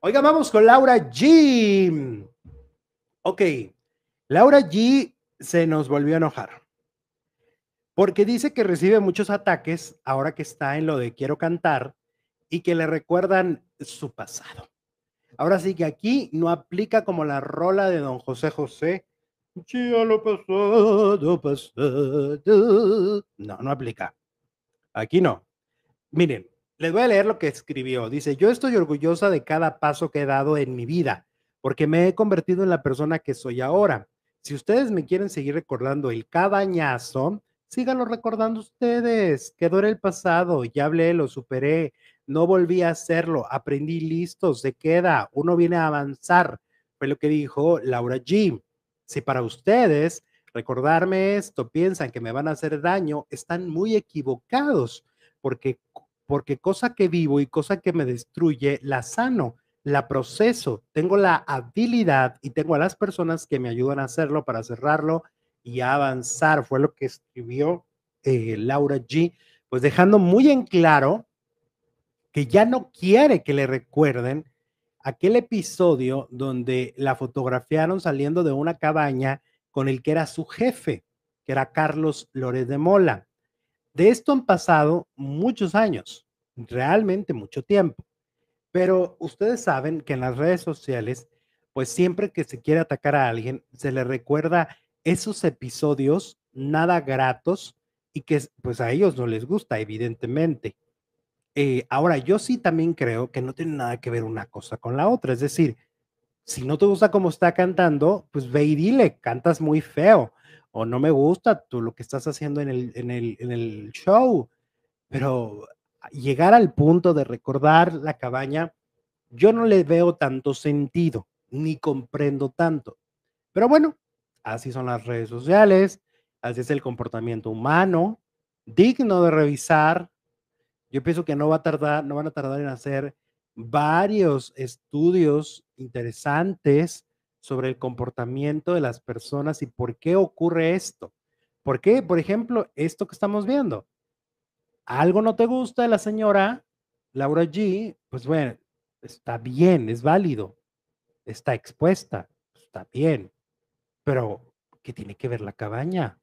Oiga, vamos con Laura G. Ok, Laura G se nos volvió a enojar porque dice que recibe muchos ataques ahora que está en lo de quiero cantar y que le recuerdan su pasado. Ahora sí que aquí no aplica como la rola de don José José. No, no aplica. Aquí no. Miren, les voy a leer lo que escribió. Dice, yo estoy orgullosa de cada paso que he dado en mi vida, porque me he convertido en la persona que soy ahora. Si ustedes me quieren seguir recordando el cabañazo, síganlo recordando ustedes. Quedó en el pasado, ya hablé, lo superé, no volví a hacerlo, aprendí listo, se queda, uno viene a avanzar. Fue lo que dijo Laura G. Si para ustedes recordarme esto piensan que me van a hacer daño, están muy equivocados, porque porque cosa que vivo y cosa que me destruye, la sano, la proceso, tengo la habilidad y tengo a las personas que me ayudan a hacerlo para cerrarlo y avanzar. Fue lo que escribió eh, Laura G, pues dejando muy en claro que ya no quiere que le recuerden aquel episodio donde la fotografiaron saliendo de una cabaña con el que era su jefe, que era Carlos Lórez de Mola. De esto han pasado muchos años realmente mucho tiempo. Pero ustedes saben que en las redes sociales, pues siempre que se quiere atacar a alguien, se le recuerda esos episodios nada gratos y que pues a ellos no les gusta, evidentemente. Eh, ahora, yo sí también creo que no tiene nada que ver una cosa con la otra. Es decir, si no te gusta cómo está cantando, pues ve y dile, cantas muy feo o no me gusta tú lo que estás haciendo en en el, en el show. Pero llegar al punto de recordar la cabaña, yo no le veo tanto sentido, ni comprendo tanto. Pero bueno, así son las redes sociales, así es el comportamiento humano, digno de revisar. Yo pienso que no va a tardar, no van a tardar en hacer varios estudios interesantes sobre el comportamiento de las personas y por qué ocurre esto. ¿Por por ejemplo, esto que estamos viendo? algo no te gusta de la señora Laura G, pues bueno, está bien, es válido, está expuesta, está bien, pero ¿qué tiene que ver la cabaña?